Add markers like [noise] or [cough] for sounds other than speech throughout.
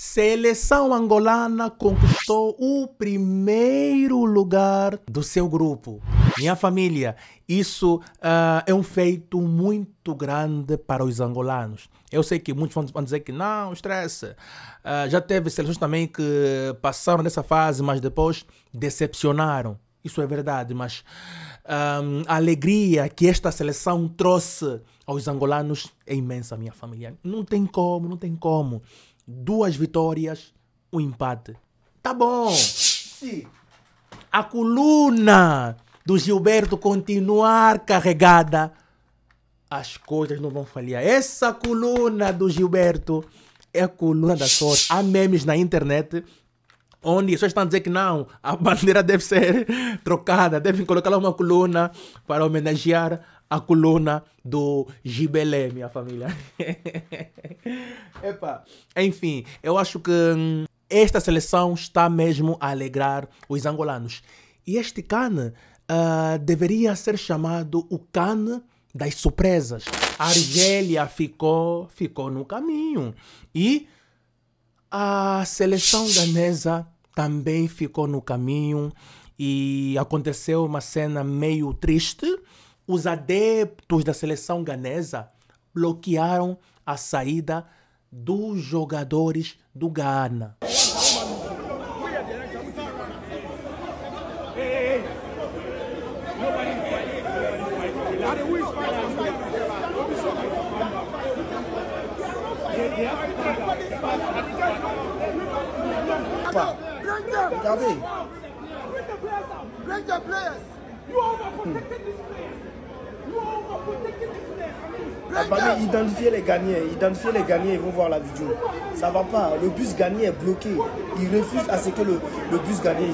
Seleção angolana conquistou o primeiro lugar do seu grupo. Minha família, isso uh, é um feito muito grande para os angolanos. Eu sei que muitos vão dizer que não, estresse. Uh, já teve seleções também que passaram nessa fase, mas depois decepcionaram. Isso é verdade, mas um, ah, a alegria que esta seleção trouxe aos angolanos é imensa, minha família. Não tem como, não tem como duas vitórias, um empate. Tá bom. Se a coluna do Gilberto continuar carregada, as coisas não vão falhar. Essa coluna do Gilberto é a coluna da sorte. Há memes na internet onde só estão a dizer que não, a [laughs] bandeira deve ser trocada, devem colocar lá uma coluna para homenagear a coluna do Gibelé, minha família. [laughs] Epa, enfim, eu acho que hum, esta seleção está mesmo a alegrar os angolanos. E este Cane uh, ah, deveria ser chamado o Cane das surpresas. A Argélia ficou, ficou no caminho. E a seleção danesa também ficou no caminho. E aconteceu uma cena meio triste os adeptos da seleção ganesa bloquearam a saída dos jogadores do Ghana. Bring them! Bring the players! La les gagnants, les gagnants, ils vont voir la vidéo. Ça va pas. Le bus gagné est bloqué. Ils refusent à ce que le, le bus gagné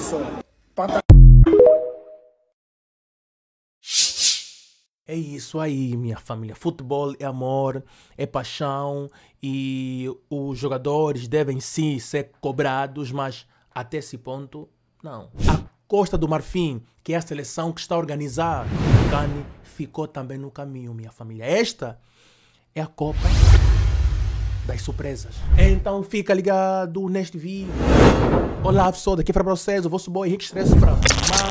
É isso aí, minha família. Futebol é amor, é paixão e os jogadores devem sim ser cobrados, mas até esse ponto, não. A Costa do Marfim, que é a seleção que está a organizar o Cane ficou também no caminho, minha família. Esta é a Copa das Surpresas. Então fica ligado neste vídeo. Olá pessoal, daqui é para vocês, o vosso boy Henrique Stress para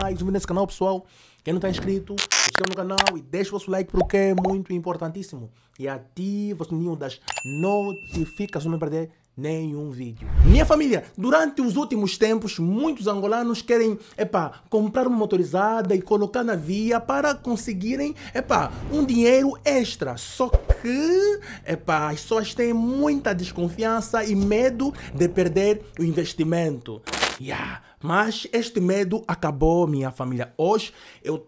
mais um vídeo nesse canal, pessoal. Quem não está inscrito, se inscreva no canal e deixe o vosso like porque é muito importantíssimo. E ativa o sininho das notificações para não perder nenhum vídeo. Minha família, durante os últimos tempos, muitos angolanos querem, epá, comprar uma motorizada e colocar na via para conseguirem, epá, um dinheiro extra. Só que, epá, as pessoas têm muita desconfiança e medo de perder o investimento. Yeah. Mas este medo acabou, minha família. Hoje eu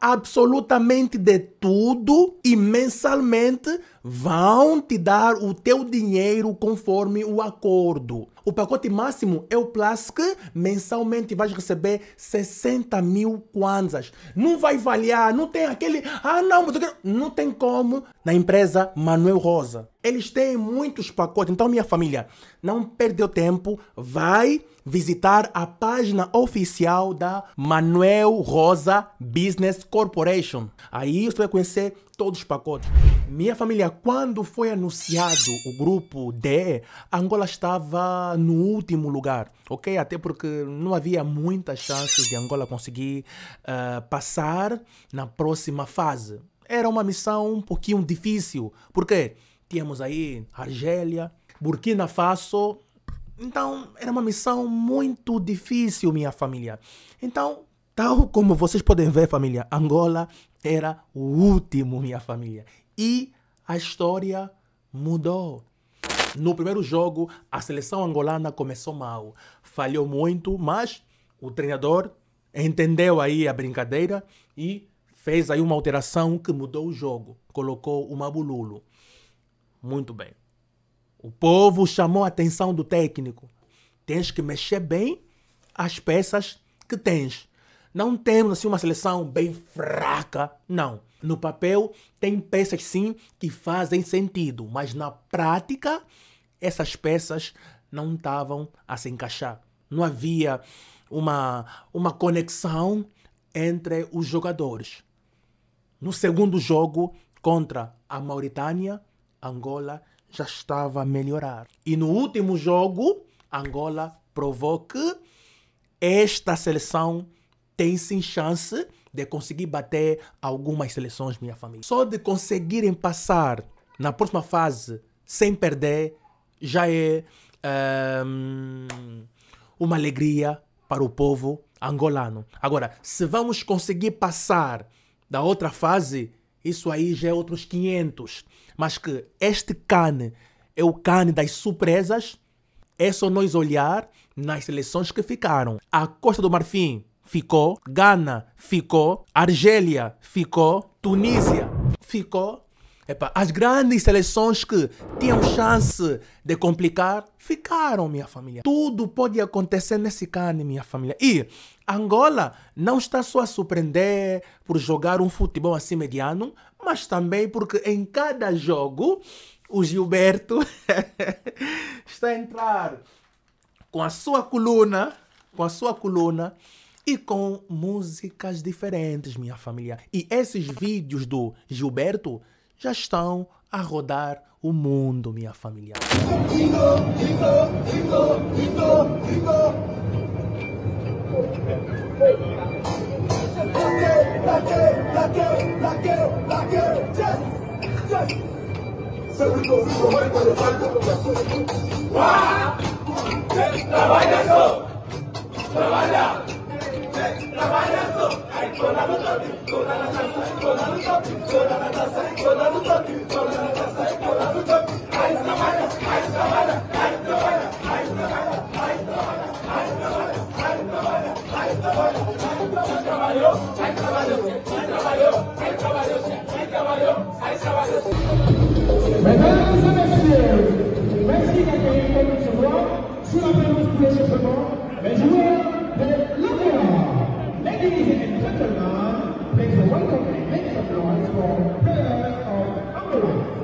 absolutamente de tudo e mensalmente vão te dar o teu dinheiro conforme o acordo. O pacote máximo é o Plus que mensalmente vais receber 60 mil kwanzas. Não vai valer, não tem aquele. Ah, não, mas eu quero... não tem como. Na empresa Manuel Rosa. Eles têm muitos pacotes. Então, minha família, não perdeu tempo. Vai visitar a página oficial da Manuel Rosa Business Corporation. Aí você vai conhecer todos os pacotes. Minha família, quando foi anunciado o grupo D, Angola estava no último lugar, ok? Até porque não havia muitas chances de Angola conseguir uh, passar na próxima fase. Era uma missão um pouquinho difícil, porque tínhamos aí Argélia, Burkina Faso, então, era uma missão muito difícil, minha família. Então, tal como vocês podem ver, família, Angola era o último, minha família. E a história mudou. No primeiro jogo, a seleção angolana começou mal, falhou muito, mas o treinador entendeu aí a brincadeira e fez aí uma alteração que mudou o jogo. Colocou o Mabululo. Muito bem. O povo chamou a atenção do técnico. Tens que mexer bem as peças que tens. Não temos assim uma seleção bem fraca, não. No papel tem peças sim que fazem sentido, mas na prática essas peças não estavam a se encaixar. Não havia uma, uma conexão entre os jogadores. No segundo jogo contra a Mauritânia, Angola já estava a melhorar. E no último jogo, Angola provou que esta seleção tem sim chance de conseguir bater algumas seleções, minha família. Só de conseguirem passar na próxima fase sem perder já é um, ehm, uma alegria para o povo angolano. Agora, se vamos conseguir passar da outra fase, isso aí já é outros 500. Mas que este cane é o cane das surpresas, é só nós olhar nas seleções que ficaram. A Costa do Marfim ficou, Gana ficou, Argélia ficou, Tunísia ficou, Epa, as grandes seleções que tinham chance de complicar ficaram, minha família. Tudo pode acontecer nesse cane, minha família. E Angola não está só a surpreender por jogar um futebol assim mediano, mas também porque em cada jogo o Gilberto [laughs] está a entrar com a sua coluna, com a sua coluna e com músicas diferentes, minha família. E esses vídeos do Gilberto já estão a rodar o mundo, minha família. Trabalha só! Trabalha! Trabalha só! Mesdames et messieurs, merci d'accueillir Camille Chevrolet sous la permission de mais jouez make some noise for prayer of Amore.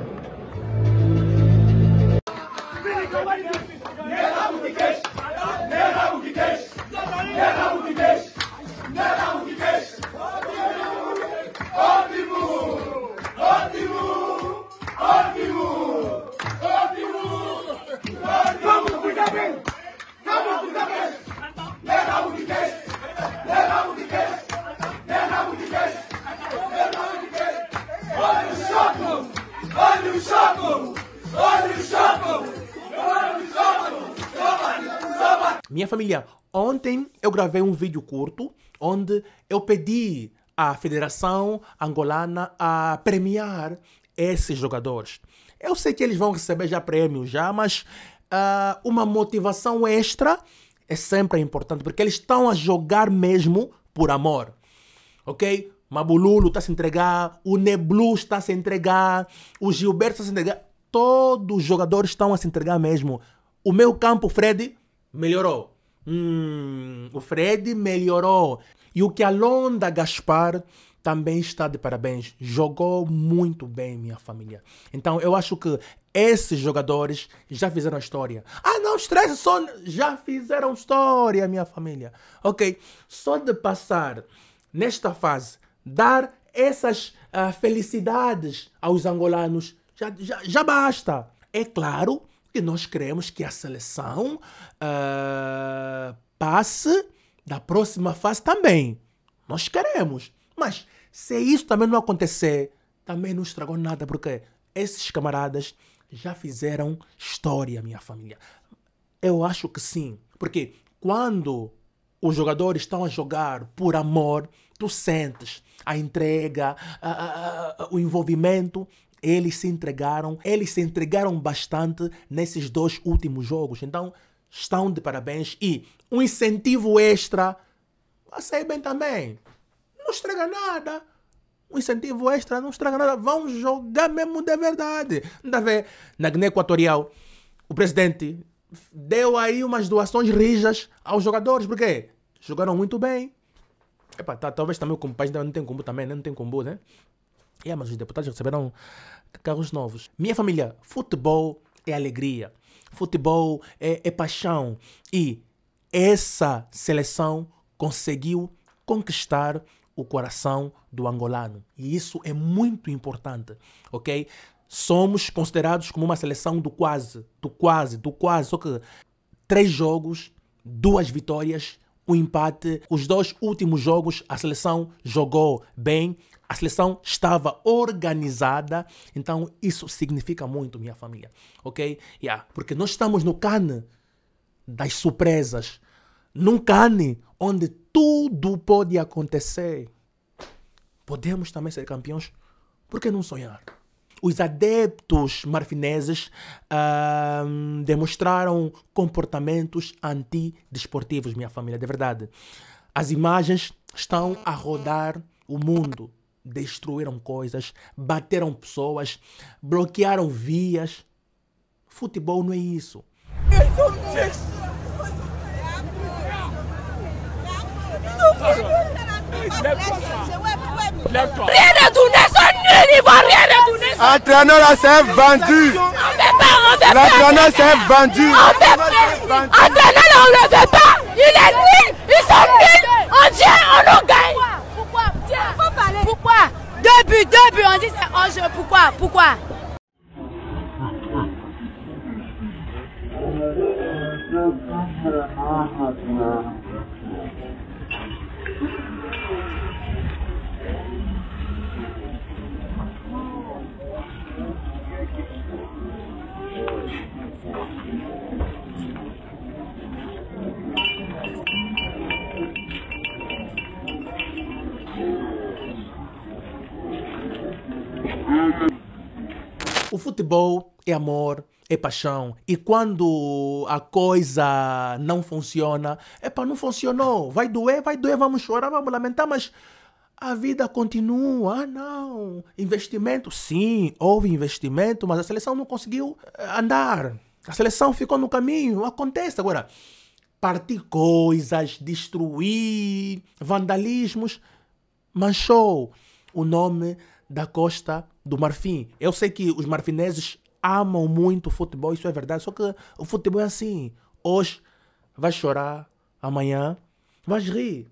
Minha família, ontem eu gravei um vídeo curto onde eu pedi à Federação Angolana a premiar esses jogadores. Eu sei que eles vão receber já prêmio já, mas uh, uma motivação extra é sempre importante, porque eles estão a jogar mesmo por amor. Ok? Mabululo está a se entregar, o Neblu está a se entregar, o Gilberto está a se entregar. Todos os jogadores estão a se entregar mesmo. O meu campo, Fred, melhorou. Hum, o Fred melhorou. E o que a Londa Gaspar também está de parabéns. Jogou muito bem, minha família. Então eu acho que esses jogadores já fizeram história. Ah, não estresse, só já fizeram história, minha família. Ok, só de passar nesta fase, dar essas uh, felicidades aos angolanos, já, já, já basta. É claro e nós queremos que a seleção uh, passe da próxima fase também. Nós queremos. Mas se isso também não acontecer, também não estragou nada, porque esses camaradas já fizeram história, minha família. Eu acho que sim. Porque quando os jogadores estão a jogar por amor, tu sentes a entrega, a, a, a, o envolvimento eles se entregaram, eles se entregaram bastante nesses dois últimos jogos. Então, estão de parabéns e um incentivo extra. bem também. Não estraga nada. Um incentivo extra não estraga nada. Vão jogar mesmo de verdade. Ainda ver, na Guiné Equatorial, o presidente deu aí umas doações rijas aos jogadores. Por quê? Jogaram muito bem. Epa, tá, talvez também o compadre não tem combo também, né? Não tem combo, né? É, mas os deputados receberam carros novos. Minha família, futebol é alegria, futebol é, é paixão. E essa seleção conseguiu conquistar o coração do angolano. E isso é muito importante, ok? Somos considerados como uma seleção do quase, do quase, do quase. Só que três jogos, duas vitórias, um empate. Os dois últimos jogos a seleção jogou bem, a seleção estava organizada, então isso significa muito, minha família, ok? Yeah, porque nós estamos no cane das surpresas, num cane onde tudo pode acontecer. Podemos também ser campeões, por que não sonhar? Os adeptos marfineses uh, demonstraram comportamentos antidesportivos, minha família, de verdade. As imagens estão a rodar o mundo destruíram coisas, bateram pessoas, bloquearam vias. Futebol não é isso. Rien de tout n'est son univers, rien de tout n'est son Entraîneur s'est vendu. On veut pas, on veut pas. L'entraîneur s'est vendu. On é pas. Entraîneur, on ne veut pas. Il est nul, ils sont nuls. On tient, on nous gagne. Deux buts, deux buts, on dit c'est en jeu. Pourquoi Pourquoi O futebol é amor, é paixão. E quando a coisa não funciona, é para não funcionou. Vai doer, vai doer, vamos chorar, vamos lamentar, mas a vida continua. Ah, não. Investimento, sim, houve investimento, mas a seleção não conseguiu eh, andar. A seleção ficou no caminho. Acontece agora. Partir coisas, destruir, vandalismos, manchou o nome da Costa do Marfim. Eu sei que os marfineses amam muito o futebol, isso é verdade, só que o futebol é assim. Hoje vais chorar, amanhã vais rir.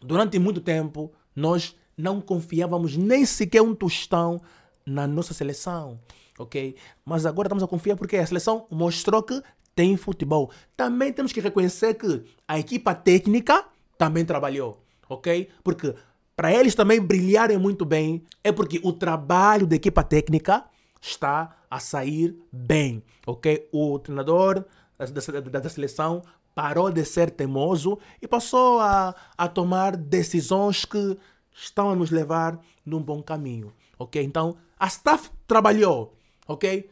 Durante muito tempo, nós não confiávamos nem sequer um tostão na nossa seleção, ok? Mas agora estamos a confiar porque a seleção mostrou que tem futebol. Também temos que reconhecer que a equipa técnica também trabalhou, ok? Porque para eles também brilharem muito bem, é porque o trabalho da equipa técnica está a sair bem, ok? O treinador da, da, da seleção parou de ser teimoso e passou a, a tomar decisões que estão a nos levar num bom caminho, ok? Então, a staff trabalhou, ok?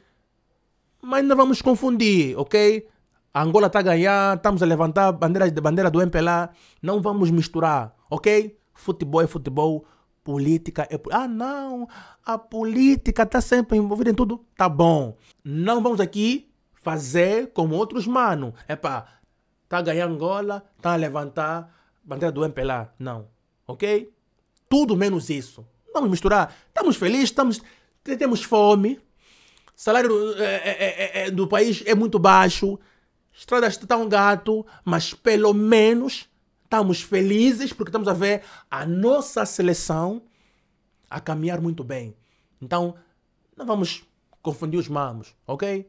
Mas não vamos confundir, ok? A Angola está a ganhar, estamos a levantar bandeiras de bandeira do MPLA, não vamos misturar, ok? Futebol é futebol, política é. Ah, não, a política está sempre envolvida em tudo. Tá bom. Não vamos aqui fazer como outros, mano. É pá, tá a ganhar Angola, tá a levantar bandeira do MPLA. Não. Ok? Tudo menos isso. Vamos misturar. Estamos felizes, estamos, temos fome, salário é é, é, é, é, do país é muito baixo, estradas estão gato, mas pelo menos Estamos felizes porque estamos a ver a nossa seleção a caminhar muito bem. Então, não vamos confundir os mamos, ok?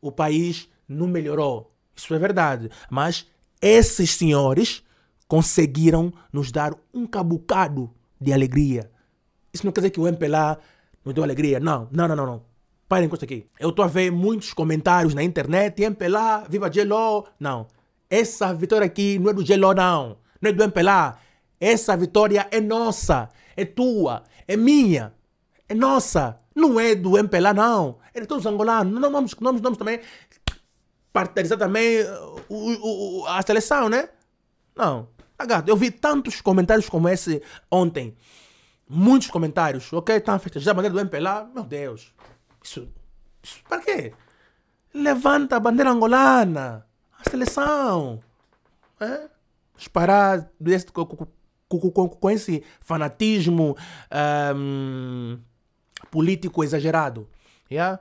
O país não melhorou. Isso é verdade. Mas esses senhores conseguiram nos dar um cabucado de alegria. Isso não quer dizer que o MPLA nos deu alegria. Não, não, não, não. não. Parem com isso aqui. Eu estou a ver muitos comentários na internet. MPLA, viva Gelo. Não. Essa vitória aqui não é do Gelo, não. Não é do lá. Essa vitória é nossa, é tua, é minha, é nossa. Não é do MPLA, não. É de todos os angolanos. Não vamos, vamos, vamos também partidarizar também uh, uh, uh, o, o, a seleção, né? Não. Agato, eu vi tantos comentários como esse ontem. Muitos comentários. Ok, estão a festejar a bandeira do MPLA. Meu Deus. Isso, isso para quê? Levanta a bandeira angolana. A seleção. É? Se parar desse, com, esse fanatismo um, político exagerado. Yeah?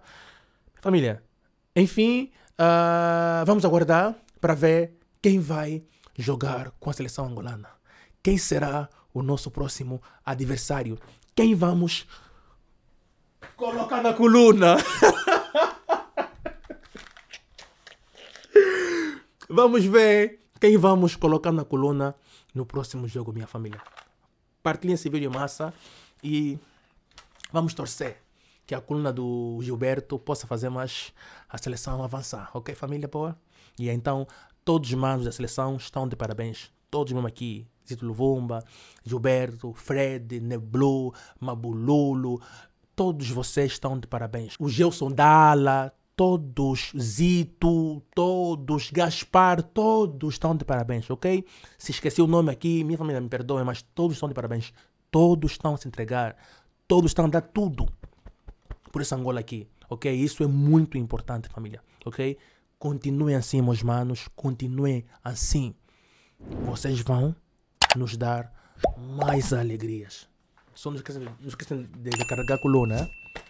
Família, enfim, uh, vamos aguardar para ver quem vai jogar com a seleção angolana. Quem será o nosso próximo adversário? Quem vamos colocar na coluna? [laughs] vamos ver quem vamos colocar na coluna no próximo jogo, minha família? Partilhem esse vídeo em massa e vamos torcer que a coluna do Gilberto possa fazer mais a seleção avançar. Ok, família boa? E então, todos os manos da seleção estão de parabéns. Todos mesmo aqui. Zito Luvumba, Gilberto, Fred, Neblu, Mabululo. Todos vocês estão de parabéns. O Gelson Dala, todos, Zito, todos, Gaspar, todos estão de parabéns, ok? Se esqueci o nome aqui, minha família me perdoe, mas todos estão de parabéns. Todos estão a se entregar, todos estão a dar tudo por essa Angola aqui, ok? Isso é muito importante, família, ok? Continuem assim, meus manos, continuem assim. Vocês vão nos dar mais alegrias. Só não esquecem, não esqueçam de, de carregar a coluna, né?